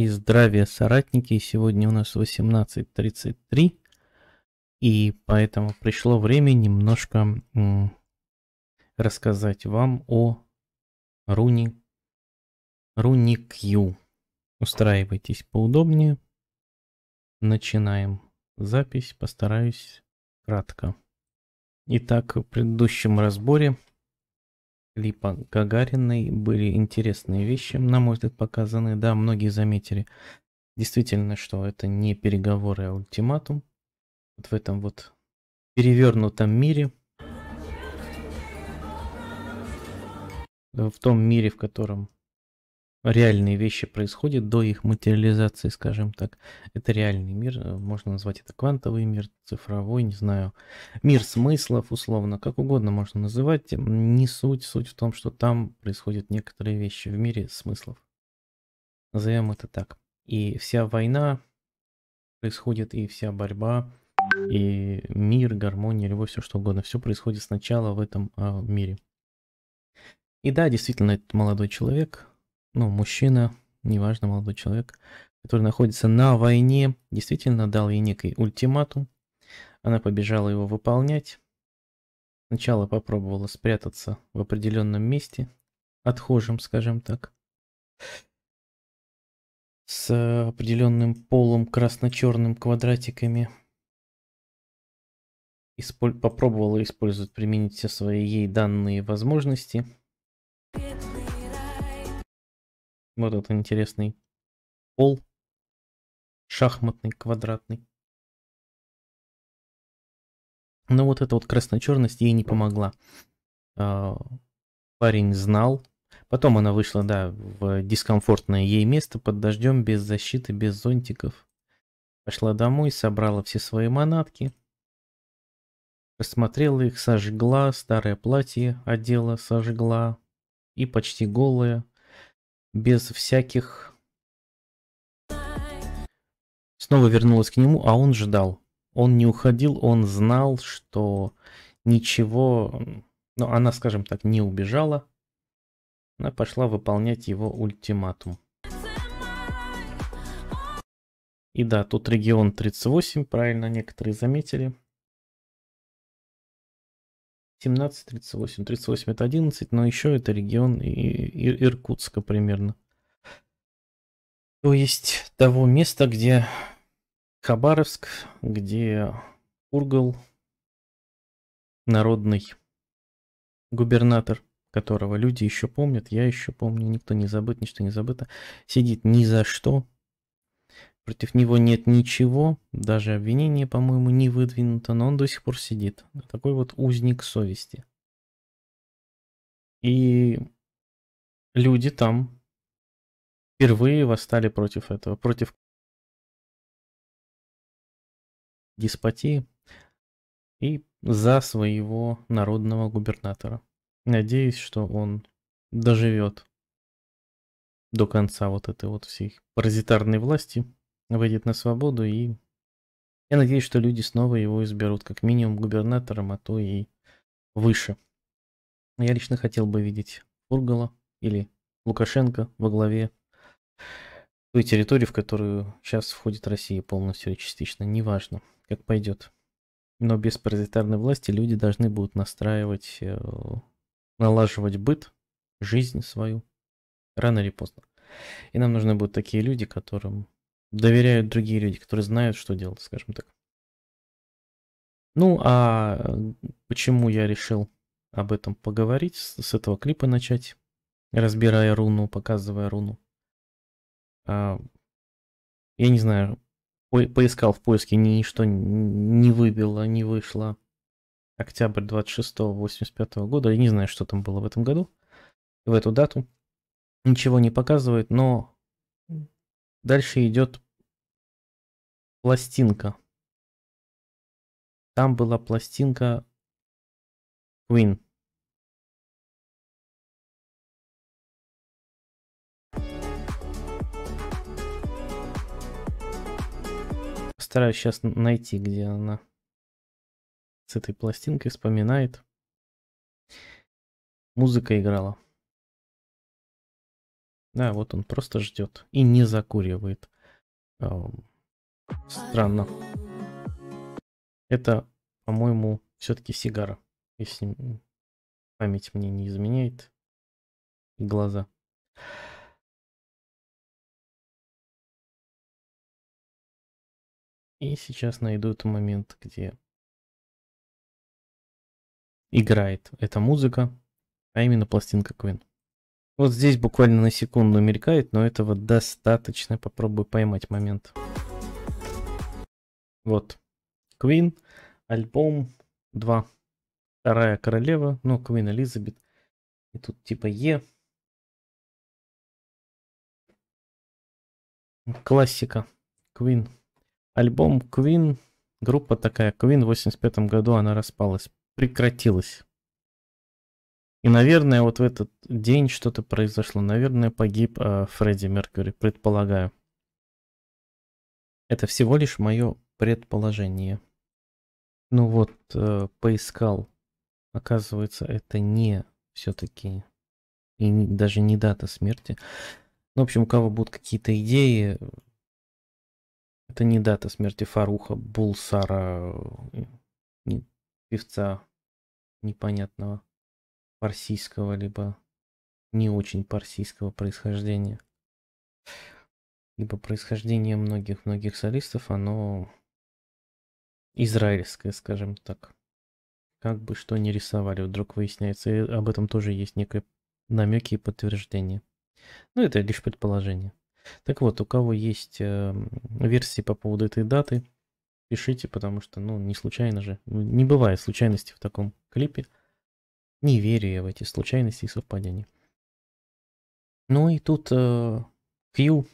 и здравия, соратники. Сегодня у нас 18.33, и поэтому пришло время немножко рассказать вам о руни, руни Q. Устраивайтесь поудобнее. Начинаем запись, постараюсь кратко. Итак, в предыдущем разборе клипа Гагариной были интересные вещи, на мой взгляд, показаны. Да, многие заметили действительно, что это не переговоры, а ультиматум. Вот в этом вот перевернутом мире. В том мире, в котором реальные вещи происходят до их материализации, скажем так. Это реальный мир, э, можно назвать это квантовый мир, цифровой, не знаю, мир смыслов, условно, как угодно можно называть. Не суть, суть в том, что там происходят некоторые вещи в мире смыслов. Назовем это так. И вся война происходит, и вся борьба, и мир, гармония, любовь, все что угодно. Все происходит сначала в этом а, мире. И да, действительно, этот молодой человек, ну, мужчина, неважно, молодой человек, который находится на войне, действительно дал ей некий ультиматум. Она побежала его выполнять. Сначала попробовала спрятаться в определенном месте, отхожим, скажем так, с определенным полом красно-черным квадратиками. Исполь... Попробовала использовать, применить все свои ей данные возможности. Вот этот интересный пол. Шахматный, квадратный. Но ну, вот эта вот красно-черность ей не помогла. А, парень знал. Потом она вышла, да, в дискомфортное ей место под дождем, без защиты, без зонтиков. Пошла домой, собрала все свои манатки. Посмотрела их, сожгла, старое платье одела, сожгла. И почти голая, без всяких... Снова вернулась к нему, а он ждал. Он не уходил, он знал, что ничего... Но ну, она, скажем так, не убежала. Она пошла выполнять его ультиматум. И да, тут регион 38, правильно некоторые заметили. 17, 38. 38 это 11, но еще это регион и, и, Иркутска примерно. То есть того места, где Хабаровск, где Ургал, народный губернатор, которого люди еще помнят, я еще помню, никто не забыт, ничто не забыто, сидит ни за что, Против него нет ничего, даже обвинение, по-моему, не выдвинуто, но он до сих пор сидит. Такой вот узник совести. И люди там впервые восстали против этого, против деспотии и за своего народного губернатора. Надеюсь, что он доживет до конца вот этой вот всей паразитарной власти выйдет на свободу, и я надеюсь, что люди снова его изберут, как минимум губернатором, а то и выше. Я лично хотел бы видеть Ургала или Лукашенко во главе той территории, в которую сейчас входит Россия полностью или частично, неважно, как пойдет. Но без паразитарной власти люди должны будут настраивать, э, налаживать быт, жизнь свою, рано или поздно. И нам нужны будут такие люди, которым доверяют другие люди, которые знают, что делать, скажем так. Ну, а почему я решил об этом поговорить, с этого клипа начать, разбирая руну, показывая руну. А, я не знаю, поискал в поиске, ничто не выбило, не вышло. Октябрь 26 85 года, я не знаю, что там было в этом году, в эту дату. Ничего не показывает, но Дальше идет пластинка. Там была пластинка Queen. Постараюсь сейчас найти, где она с этой пластинкой вспоминает. Музыка играла. Да, вот он просто ждет и не закуривает. Странно. Это, по-моему, все-таки сигара, если память мне не изменяет. И глаза. И сейчас найду этот момент, где играет эта музыка, а именно пластинка Queen. Вот здесь буквально на секунду мелькает, но этого достаточно. Попробую поймать момент. Вот. Queen, альбом 2. Вторая королева, ну, Queen Elizabeth. И тут типа Е. Классика. Queen. Альбом Queen. Группа такая. Queen в 85 году она распалась. Прекратилась. И, наверное, вот в этот день что-то произошло. Наверное, погиб э, Фредди Меркьюри, предполагаю. Это всего лишь мое предположение. Ну вот, э, поискал. Оказывается, это не все-таки и даже не дата смерти. Ну, в общем, у кого будут какие-то идеи, это не дата смерти Фаруха, Булсара, э, певца непонятного парсийского, либо не очень парсийского происхождения. Либо происхождение многих-многих солистов, оно израильское, скажем так. Как бы что ни рисовали, вдруг выясняется. И об этом тоже есть некие намеки и подтверждения. Но ну, это лишь предположение. Так вот, у кого есть э, версии по поводу этой даты, пишите, потому что, ну, не случайно же. Не бывает случайности в таком клипе. Не верю я в эти случайности и совпадения. Ну и тут э, Q.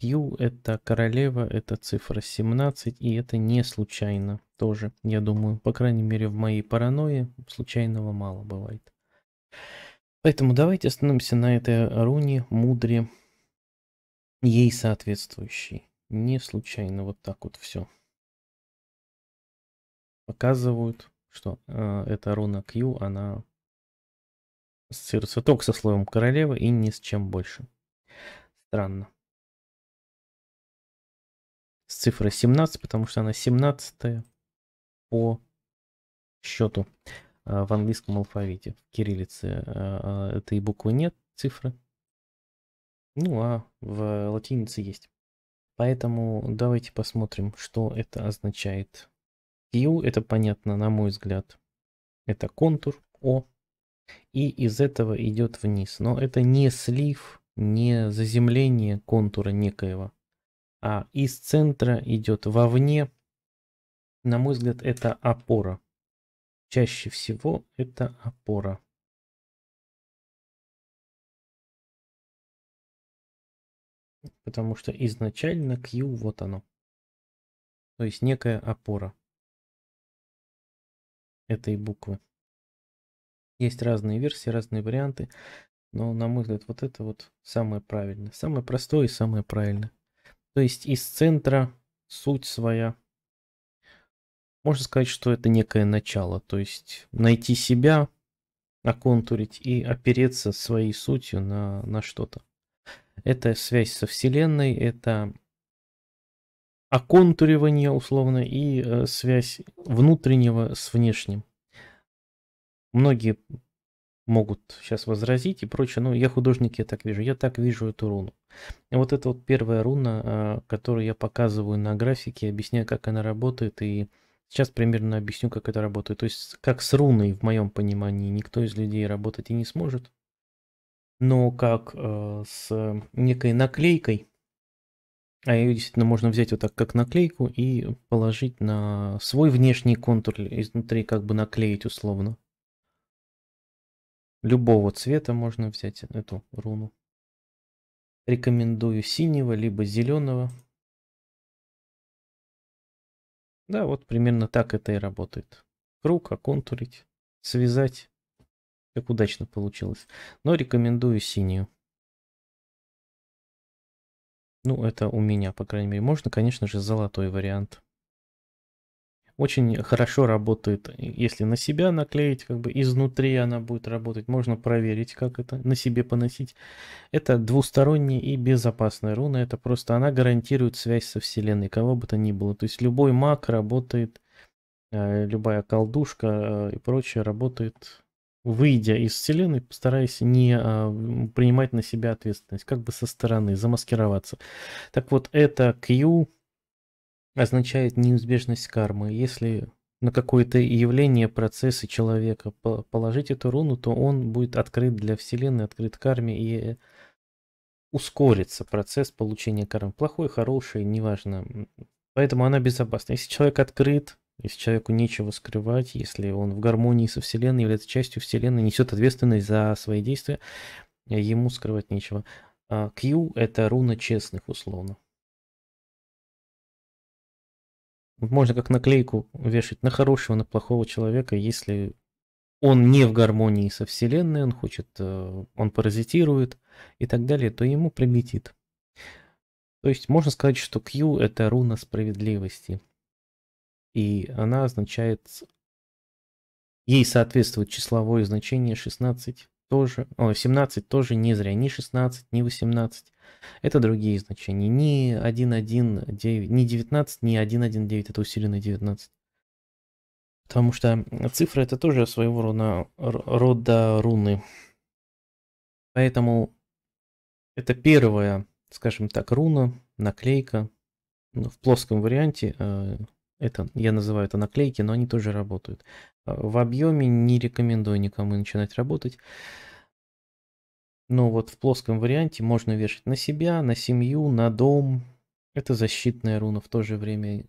Q это королева, это цифра 17, и это не случайно тоже, я думаю. По крайней мере, в моей паранойе случайного мало бывает. Поэтому давайте остановимся на этой руне, мудре, ей соответствующей. Не случайно вот так вот все показывают что э, эта руна Q, она ассоциируется только со словом королева и ни с чем больше. Странно. С цифрой 17, потому что она 17 по счету э, в английском алфавите. В кириллице э, э, этой буквы нет, цифры. Ну а в латинице есть. Поэтому давайте посмотрим, что это означает Hue, это понятно, на мой взгляд. Это контур O И из этого идет вниз. Но это не слив, не заземление контура некоего. А из центра идет вовне. На мой взгляд, это опора. Чаще всего это опора. Потому что изначально Q вот оно. То есть некая опора этой буквы. Есть разные версии, разные варианты, но, на мой взгляд, вот это вот самое правильное. Самое простое и самое правильное. То есть из центра суть своя. Можно сказать, что это некое начало. То есть найти себя, оконтурить и опереться своей сутью на, на что-то. Это связь со Вселенной, это оконтуривание условно и э, связь внутреннего с внешним. Многие могут сейчас возразить и прочее, но я художник, я так вижу, я так вижу эту руну. И вот это вот первая руна, э, которую я показываю на графике, объясняю, как она работает и Сейчас примерно объясню, как это работает. То есть, как с руной, в моем понимании, никто из людей работать и не сможет. Но как э, с некой наклейкой, а ее действительно можно взять вот так, как наклейку, и положить на свой внешний контур, изнутри как бы наклеить условно. Любого цвета можно взять эту руну. Рекомендую синего, либо зеленого. Да, вот примерно так это и работает. Круг оконтурить, связать. Как удачно получилось. Но рекомендую синюю. Ну, это у меня, по крайней мере. Можно, конечно же, золотой вариант. Очень хорошо работает, если на себя наклеить, как бы изнутри она будет работать. Можно проверить, как это, на себе поносить. Это двусторонняя и безопасная руна. Это просто она гарантирует связь со Вселенной, кого бы то ни было. То есть любой маг работает, э, любая колдушка э, и прочее работает выйдя из вселенной, постарайся не а, принимать на себя ответственность, как бы со стороны, замаскироваться. Так вот, это Q означает неизбежность кармы. Если на какое-то явление, процессы человека положить эту руну, то он будет открыт для вселенной, открыт карме и ускорится процесс получения кармы. Плохой, хороший, неважно. Поэтому она безопасна. Если человек открыт если человеку нечего скрывать, если он в гармонии со Вселенной, является частью Вселенной, несет ответственность за свои действия, ему скрывать нечего. Q а, – это руна честных, условно. Можно как наклейку вешать на хорошего, на плохого человека, если он не в гармонии со Вселенной, он хочет, э, он паразитирует и так далее, то ему прилетит. То есть можно сказать, что Q – это руна справедливости – и она означает, ей соответствует числовое значение 16 тоже, о, 17 тоже не зря, ни 16, ни 18. Это другие значения. Ни 1.1.9, не 19, ни 1.1.9, это усиленный 19. Потому что цифры это тоже своего рода, рода руны. Поэтому это первая, скажем так, руна, наклейка ну, в плоском варианте э, это я называю это наклейки, но они тоже работают. А, в объеме не рекомендую никому начинать работать. Но вот в плоском варианте можно вешать на себя, на семью, на дом. Это защитная руна в то же время.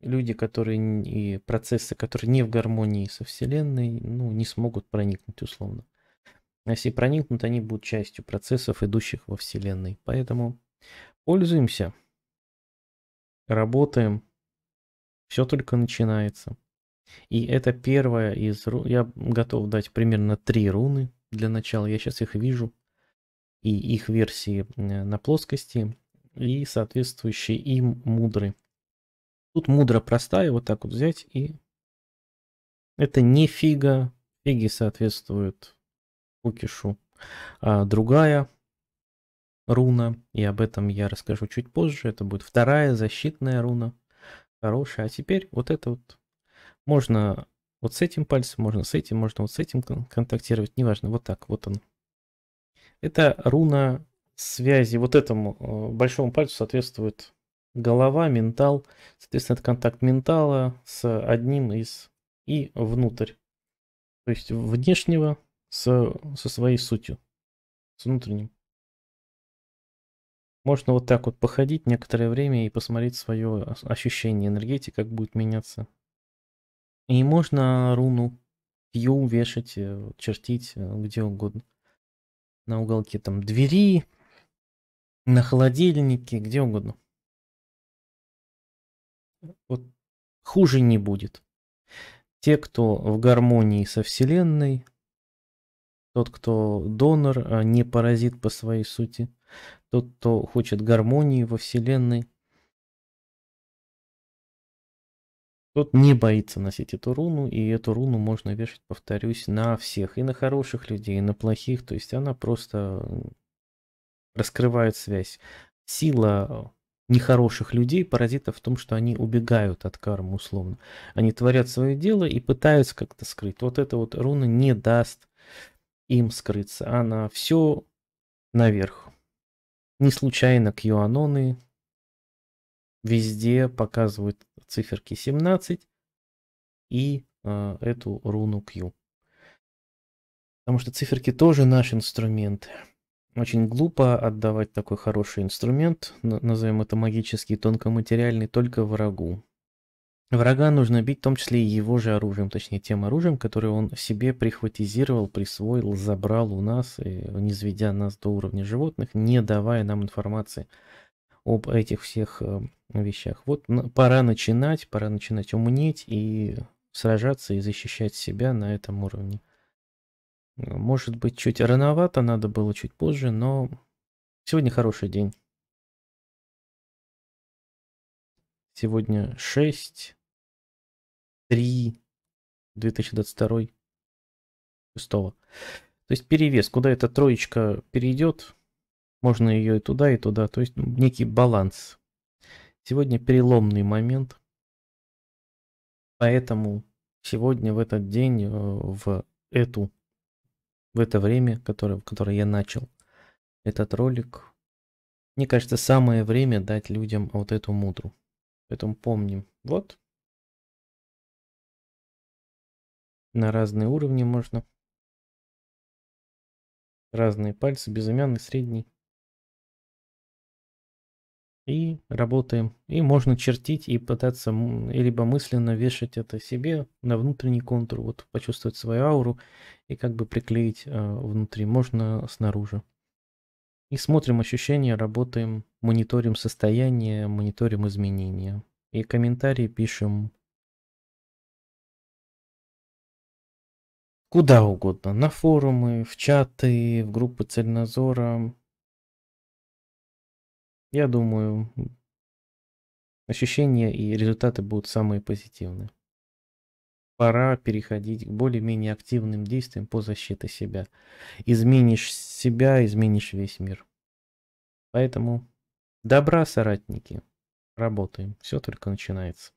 Люди, которые и процессы, которые не в гармонии со Вселенной, ну, не смогут проникнуть условно. А если проникнут, они будут частью процессов, идущих во Вселенной. Поэтому пользуемся, работаем, все только начинается. И это первая из рун. Я готов дать примерно три руны для начала. Я сейчас их вижу. И их версии э, на плоскости. И соответствующие им мудры. Тут мудра простая. Вот так вот взять и... Это не фига. Фиги соответствуют кукишу. А другая руна. И об этом я расскажу чуть позже. Это будет вторая защитная руна хорошая. А теперь вот это вот можно вот с этим пальцем, можно с этим, можно вот с этим кон контактировать, неважно, вот так, вот он. Это руна связи, вот этому э, большому пальцу соответствует голова, ментал, соответственно, это контакт ментала с одним из и внутрь, то есть внешнего с, со своей сутью, с внутренним. Можно вот так вот походить некоторое время и посмотреть свое ощущение энергетики, как будет меняться. И можно руну Q вешать, э, чертить э, где угодно. На уголке там двери, на холодильнике, где угодно. Вот хуже не будет. Те, кто в гармонии со Вселенной, тот, кто донор, а не паразит по своей сути, тот, кто хочет гармонии во Вселенной, тот не боится носить эту руну, и эту руну можно вешать, повторюсь, на всех, и на хороших людей, и на плохих, то есть она просто раскрывает связь. Сила э, нехороших людей, паразитов в том, что они убегают от кармы условно. Они творят свое дело и пытаются как-то скрыть. Вот эта вот руна не даст им скрыться. Она все наверх. Не случайно QAnon везде показывают циферки 17 и э, эту руну Q. Потому что циферки тоже наш инструмент. Очень глупо отдавать такой хороший инструмент, назовем это магический, тонкоматериальный, только врагу. Врага нужно бить, в том числе и его же оружием, точнее тем оружием, которое он себе прихватизировал, присвоил, забрал у нас, э, не низведя нас до уровня животных, не давая нам информации об этих всех э, вещах. Вот пора начинать, пора начинать умнеть и сражаться и защищать себя на этом уровне. Может быть, чуть рановато, надо было чуть позже, но сегодня хороший день. Сегодня 6 3 2022 6. То есть перевес, куда эта троечка перейдет, можно ее и туда, и туда. То есть ну, некий баланс. Сегодня переломный момент. Поэтому сегодня, в этот день, э, в эту в это время, которое, в которое я начал этот ролик, мне кажется, самое время дать людям вот эту мудру. Поэтому помним. Вот на разные уровни можно. Разные пальцы, безымянный, средний. И работаем. И можно чертить и пытаться либо мысленно вешать это себе на внутренний контур, вот почувствовать свою ауру и как бы приклеить э, внутри, можно снаружи. И смотрим ощущения, работаем, мониторим состояние, мониторим изменения. И комментарии пишем куда угодно, на форумы, в чаты, в группы цельнозора. Я думаю, ощущения и результаты будут самые позитивные. Пора переходить к более-менее активным действиям по защите себя. Изменишь себя, изменишь весь мир. Поэтому добра, соратники. Работаем. Все только начинается.